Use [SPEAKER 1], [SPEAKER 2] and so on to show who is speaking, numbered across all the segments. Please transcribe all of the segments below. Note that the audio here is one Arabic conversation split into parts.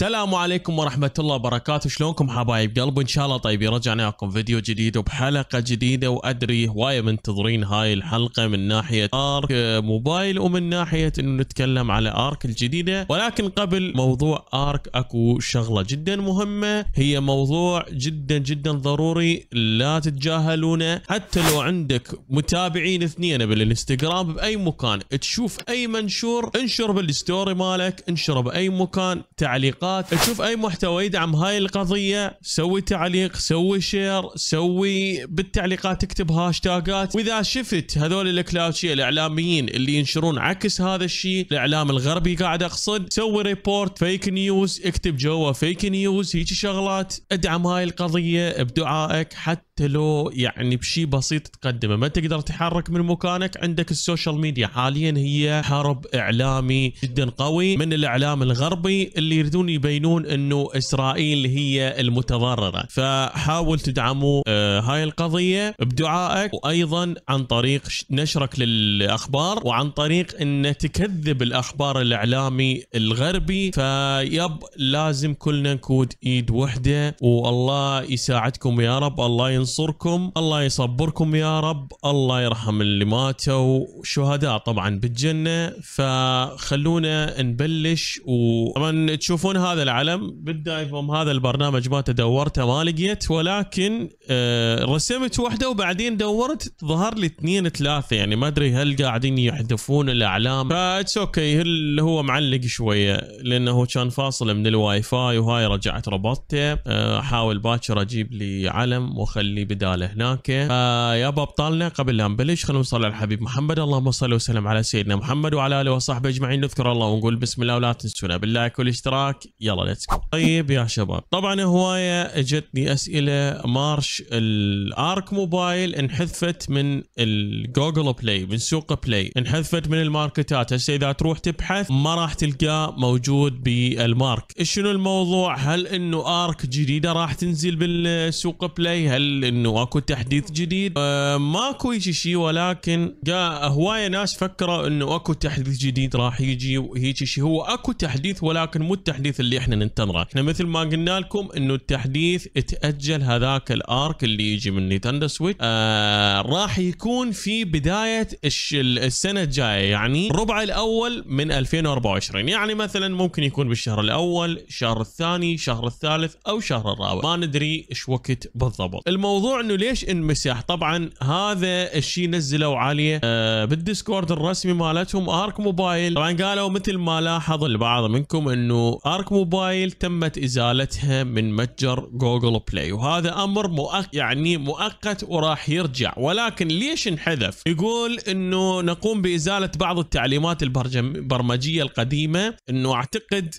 [SPEAKER 1] السلام عليكم ورحمة الله وبركاته شلونكم حبايب قلب إن شاء الله طيبين رجعناكم فيديو جديد وبحلقة جديدة وأدري هواية منتظرين هاي الحلقة من ناحية آرك موبايل ومن ناحية أنه نتكلم على آرك الجديدة ولكن قبل موضوع آرك أكو شغلة جدا مهمة هي موضوع جدا جدا ضروري لا تتجاهلونه حتى لو عندك متابعين اثنين بالانستغرام بأي مكان تشوف أي منشور انشر بالستوري مالك انشر بأي مكان تعليقات الحلقات تشوف اي محتوى يدعم هاي القضيه سوي تعليق سوي شير سوي بالتعليقات اكتب هاشتاجات واذا شفت هذول الكلاوتشي الاعلاميين اللي ينشرون عكس هذا الشيء الاعلام الغربي قاعد اقصد سوي ريبورت فيك نيوز اكتب جوا فيك نيوز هيجي شغلات ادعم هاي القضيه بدعائك حتى لو يعني بشيء بسيط تقدمه ما تقدر تحرك من مكانك عندك السوشيال ميديا حاليا هي حرب اعلامي جدا قوي من الاعلام الغربي اللي يريدون يبينون انه اسرائيل هي المتضرره فحاول تدعموا آه، هاي القضيه بدعائك وايضا عن طريق نشرك للاخبار وعن طريق ان تكذب الاخبار الاعلامي الغربي فيب لازم كلنا نكود ايد وحده والله يساعدكم يا رب الله ينصركم الله يصبركم يا رب الله يرحم اللي ماتوا شهداء طبعا بالجنه فخلونا نبلش وطبعا تشوفون هذا العلم بالدايفوم هذا البرنامج ما دورته ما لقيت ولكن آه، رسمت واحده وبعدين دورت ظهر لي اثنين ثلاثه يعني ما ادري هل قاعدين يحذفون الاعلام فاتس اوكي اللي هو معلق شويه لانه كان فاصل من الواي فاي وهاي رجعت ربطته آه، احاول باكر اجيب لي علم واخليه بداله هناك آه، يا ابطالنا قبل لا نبلش خلونا نصلي على الحبيب محمد اللهم صل وسلم على سيدنا محمد وعلى اله وصحبه اجمعين نذكر الله ونقول بسم الله ولا تنسونا باللايك والاشتراك يلا ليتس جو طيب يا شباب طبعا هوايه اجتني اسئله مارش الارك موبايل انحذفت من الجوجل بلاي من سوق بلاي انحذفت من الماركتات هسه اذا تروح تبحث ما راح تلقاه موجود بالمارك شنو الموضوع هل انه ارك جديده راح تنزل بالسوق بلاي هل انه اكو تحديث جديد أه ماكو شيء شي ولكن هوايه ناس فكروا انه اكو تحديث جديد راح يجي وهيك شيء هو اكو تحديث ولكن مو التحديث اللي احنا ننتظره احنا مثل ما قلنا لكم انه التحديث تاجل هذاك الارك اللي يجي من نينتندو سويتش آه راح يكون في بدايه السنه الجايه يعني الربع الاول من 2024 يعني مثلا ممكن يكون بالشهر الاول الشهر الثاني الشهر الثالث او الشهر الرابع ما ندري ايش وقت بالضبط الموضوع انه ليش انمسح طبعا هذا الشيء نزلوا عليه آه بالديسكورد الرسمي مالتهم ارك موبايل طبعا قالوا مثل ما لاحظ البعض منكم انه ارك موبايل الموبايل تمت ازالتها من متجر جوجل بلاي وهذا امر مؤق... يعني مؤقت وراح يرجع ولكن ليش انحذف يقول انه نقوم بازاله بعض التعليمات البرمجيه القديمه انه اعتقد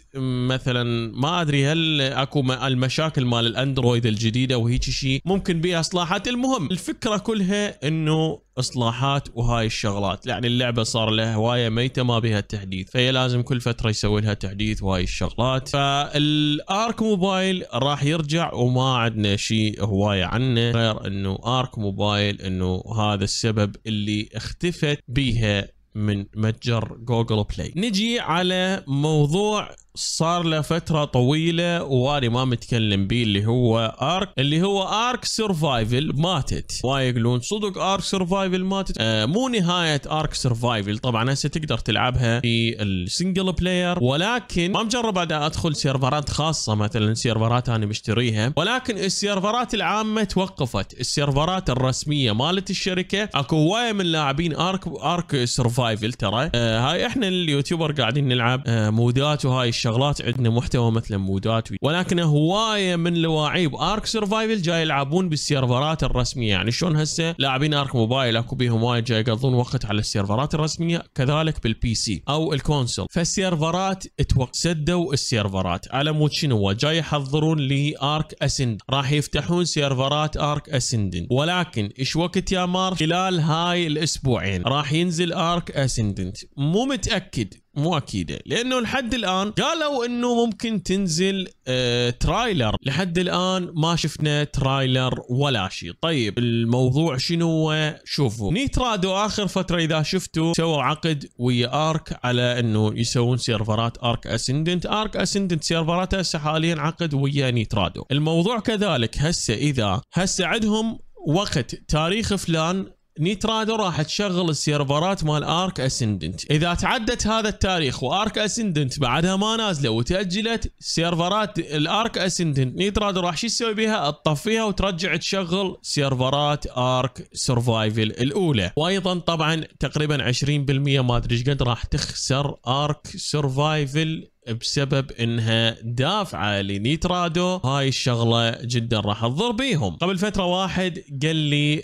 [SPEAKER 1] مثلا ما ادري هل اكو المشاكل مال الاندرويد الجديده وهيك شيء ممكن بها اصلاحات المهم الفكره كلها انه اصلاحات وهاي الشغلات يعني اللعبه صار لها هوايه ميته ما بها تحديث فهي لازم كل فتره يسوي لها تحديث وهاي الشغلات فالارك موبايل راح يرجع وما عندنا شيء هوايه عنه غير انه ارك موبايل انه هذا السبب اللي اختفت بيها من متجر جوجل بلاي نجي على موضوع صار له فترة طويلة واني ما متكلم بيه اللي هو ارك اللي هو ارك سرفايفل ماتت واي يقولون صدق ارك سرفايفل ماتت آه مو نهاية ارك سرفايفل طبعا هسه تقدر تلعبها في السنجل بلاير ولكن ما مجرب ادخل سيرفرات خاصة مثلا سيرفرات انا مشتريها ولكن السيرفرات العامة توقفت السيرفرات الرسمية مالت الشركة اكو هواية من لاعبين ارك ارك سرفايفل ترى آه هاي احنا اليوتيوبر قاعدين نلعب آه مودات وهاي الشغلات عندنا محتوى مثلا مودات ولكن هوايه من لواعيب ارك سرفايفل جاي يلعبون بالسيرفرات الرسميه يعني شلون هسه لاعبين ارك موبايل اكو بيهم وايد جاي يقضون وقت على السيرفرات الرسميه كذلك بالبي سي او الكونسول فالسيرفرات سدوا السيرفرات على مود شنو جاي يحضرون لارك اسند راح يفتحون سيرفرات ارك اسندن ولكن ايش وقت يا مار خلال هاي الاسبوعين راح ينزل ارك اسندنت مو متاكد مو اكيده لانه لحد الان قالوا انه ممكن تنزل آه ترايلر لحد الان ما شفنا ترايلر ولا شيء طيب الموضوع شنو شوفوا نيترادو اخر فتره اذا شفتوا سووا عقد ويا ارك على انه يسوون سيرفرات ارك اسندنت ارك اسندنت سيرفرات هسه حاليا عقد ويا نيترادو الموضوع كذلك هسه اذا هسه عندهم وقت تاريخ فلان نيترادو راح تشغل السيرفرات مال ارك اسندنت اذا تعدت هذا التاريخ وارك اسندنت بعدها ما نازله وتاجلت سيرفرات الارك اسندنت نيترادو راح شو تسوي بها تطفيها وترجع تشغل سيرفرات ارك سرفايفل الاولى وايضا طبعا تقريبا 20% ما ادري ايش قد راح تخسر ارك سرفايفل بسبب انها دافعه لنيترادو هاي الشغله جدا راح تضر بيهم قبل فتره واحد قال لي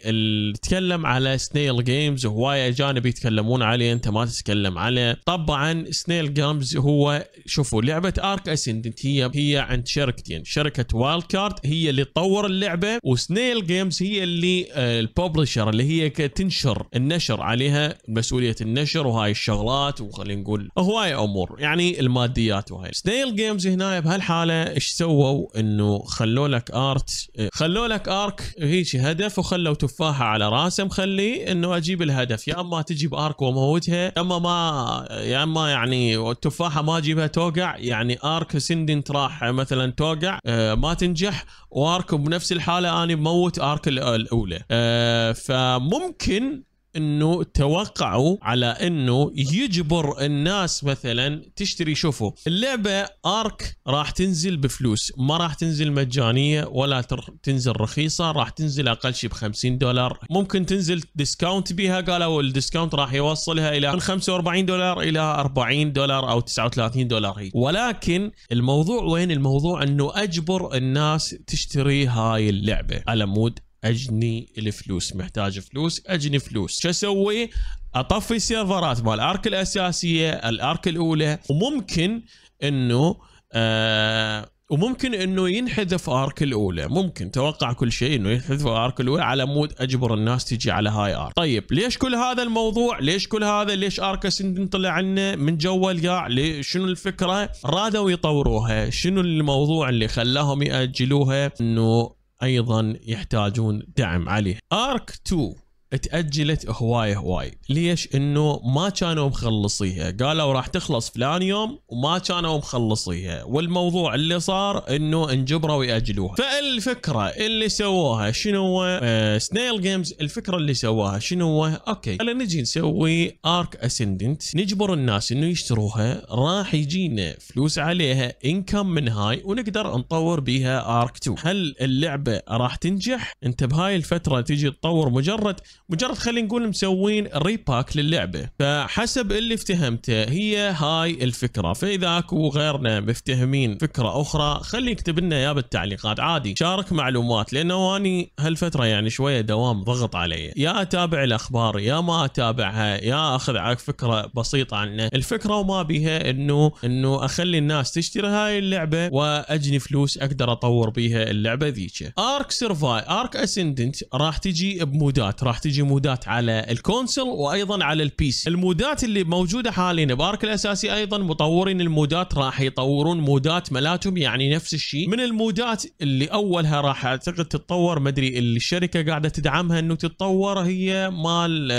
[SPEAKER 1] تكلم على سنيل جيمز وهوايه اجانب يتكلمون عليه انت ما تتكلم عليه طبعا سنيل جيمز هو شوفوا لعبه ارك اسندنت هي هي عند شركتين شركه وايلد كارد هي اللي تطور اللعبه وسنيل جيمز هي اللي آه، الببلشر اللي هي تنشر النشر عليها مسؤوليه النشر وهاي الشغلات وخلينا نقول هوايه امور يعني الماديه الرياضيات وهي سنيل جيمز هنا بهالحاله ايش سووا انه خلوا لك ارت خلوا لك ارك هيك هدف وخلوا تفاحه على راسه مخليه انه اجيب الهدف يا اما تجي بارك وموتها يا اما ما يا اما يعني التفاحه ما اجيبها توقع يعني ارك سندنت راح مثلا توقع آه، ما تنجح وارك بنفس الحاله انا بموت ارك الاولى آه، فممكن انه توقعوا على انه يجبر الناس مثلا تشتري شوفوا اللعبه ارك راح تنزل بفلوس ما راح تنزل مجانيه ولا تنزل رخيصه راح تنزل اقل شيء ب 50 دولار ممكن تنزل ديسكاونت بها قالوا الديسكاونت راح يوصلها الى من 45 دولار الى 40 دولار او 39 دولار هي ولكن الموضوع وين الموضوع انه اجبر الناس تشتري هاي اللعبه على مود اجني الفلوس محتاج فلوس اجني فلوس شو اسوي اطفي السيرفرات مال الارك الاساسيه الارك الاولى وممكن انه آه وممكن انه ينحذف ارك الاولى ممكن توقع كل شيء انه ينحذف ارك الاولى على مود اجبر الناس تجي على هاي ارك طيب ليش كل هذا الموضوع ليش كل هذا ليش سند طلع عنا من جوا القاع شنو الفكره رادوا يطوروها شنو الموضوع اللي خلاهم ياجلوها انه ايضا يحتاجون دعم عليه ارك 2 تاجلت هواي هواي ليش انه ما كانوا مخلصيها قالوا راح تخلص فلان يوم وما كانوا مخلصيها والموضوع اللي صار انه انجبروا ياجلوها فالفكره اللي سووها شنو آه سنيل جيمز الفكره اللي سووها شنو اوكي خلينا نجي نسوي ارك اسندنت نجبر الناس انه يشتروها راح يجينا فلوس عليها انكم من هاي ونقدر نطور بيها ارك 2 هل اللعبه راح تنجح انت بهاي الفتره تجي تطور مجرد مجرد خلينا نقول مسوين ريباك للعبه فحسب اللي افتهمته هي هاي الفكره فاذا اكو غيرنا مفتهمين فكره اخرى خلي يكتب لنا يا بالتعليقات عادي شارك معلومات لانه اني هالفتره يعني شويه دوام ضغط علي يا اتابع الاخبار يا ما اتابعها يا اخذ على فكره بسيطه عنه الفكره وما بيها انه انه اخلي الناس تشتري هاي اللعبه واجني فلوس اقدر اطور بيها اللعبه ذيك ارك سيرفاي ارك اسندنت راح تجي بمودات راح تجي تجي مودات على الكونسل وايضا على البي سي المودات اللي موجوده حاليا بارك الاساسي ايضا مطورين المودات راح يطورون مودات ملاتهم يعني نفس الشيء من المودات اللي اولها راح اعتقد تتطور مدري الشركه قاعده تدعمها انه تتطور هي مال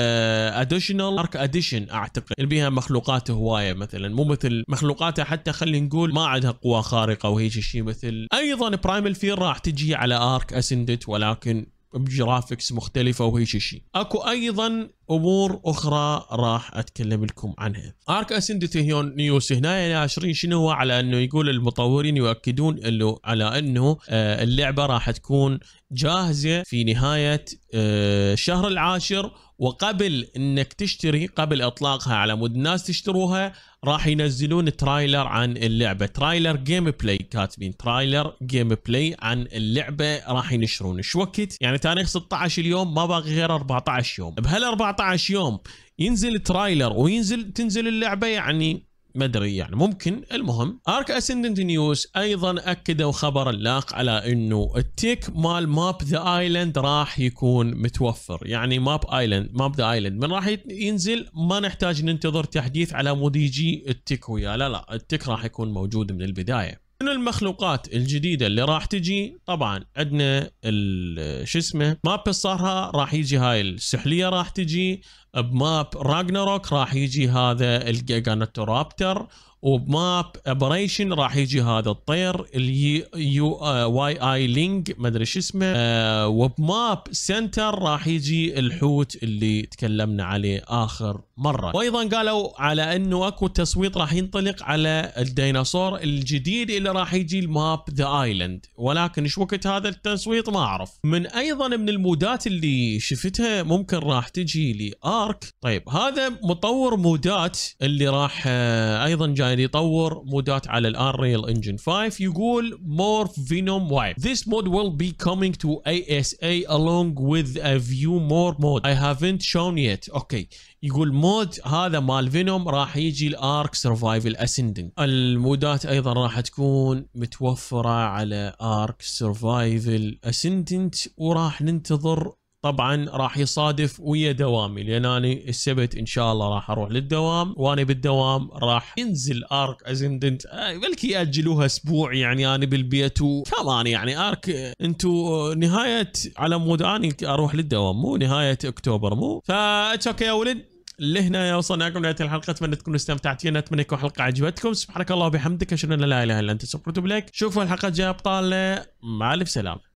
[SPEAKER 1] اديشنال ارك اديشن اعتقد اللي بيها مخلوقات هوايه مثلا مو مثل مخلوقاتها حتى خلينا نقول ما عندها قوى خارقه وهيج الشيء مثل ايضا برايم الفير راح تجي على ارك اسندت ولكن بجرافيكس مختلفه وهيك شيء اكو ايضا امور اخرى راح اتكلم لكم عنها. ارك اسندت نيوس نيوز هنا ناشرين يعني شنو على انه يقول المطورين يؤكدون انه على انه آه، اللعبه راح تكون جاهزه في نهايه الشهر آه، العاشر وقبل انك تشتري قبل اطلاقها على مود الناس تشتروها راح ينزلون ترايلر عن اللعبه ترايلر جيم بلاي كاتبين ترايلر جيم بلاي عن اللعبه راح ينشرون شو وقت يعني تاريخ 16 اليوم ما باقي غير 14 يوم بهال 14 14 يوم ينزل ترايلر وينزل تنزل اللعبه يعني ما ادري يعني ممكن المهم ارك اسندنت نيوز ايضا اكدوا خبر اللاق على انه التيك مال ماب ذا ايلاند راح يكون متوفر يعني ماب ايلاند ماب ذا ايلاند من راح ينزل ما نحتاج ننتظر تحديث على مود يجي التيك وياه لا لا التيك راح يكون موجود من البدايه من المخلوقات الجديده اللي راح تجي طبعا عندنا شو اسمه ماب صارها راح يجي هاي السحليه راح تجي بماب راجناروك راح يجي هذا الجيجانتورابتر وبماب ابريشن راح يجي هذا الطير اللي يو آه، واي اي لينك ما ادري شو اسمه آه وبماب سنتر راح يجي الحوت اللي تكلمنا عليه اخر مره وايضا قالوا على انه اكو تصويت راح ينطلق على الديناصور الجديد اللي راح يجي الماب ذا ايلاند ولكن ايش وقت هذا التصويت ما اعرف من ايضا من المودات اللي شفتها ممكن راح تجي لي ارك طيب هذا مطور مودات اللي راح آه ايضا جاي قاعد يطور مودات على الانريل انجن 5 يقول مور فينوم وايب This mod will be coming to ASA along with a few more mod I haven't shown yet اوكي يقول مود هذا مال فينوم راح يجي الارك سرفايفل اسندنت المودات ايضا راح تكون متوفره على ارك سرفايفل اسندنت وراح ننتظر طبعا راح يصادف ويا دوامي يعني لان انا السبت ان شاء الله راح اروح للدوام وانا بالدوام راح ينزل ارك ازندنت آه، بلكي ياجلوها اسبوع يعني انا بالبيت وكمان يعني ارك آه، انتو آه، نهايه على مود اني اروح للدوام مو نهايه اكتوبر مو فا اوكي يا ولد لهنا وصلنا لكم نهايه الحلقه اتمنى تكونوا استمتعتوا اتمنى تكون الحلقه عجبتكم سبحانك الله وبحمدك اشهد ان لا اله الا انت استغفرك واتوب شوفوا الحلقه الجايه ابطال مع الف سلامه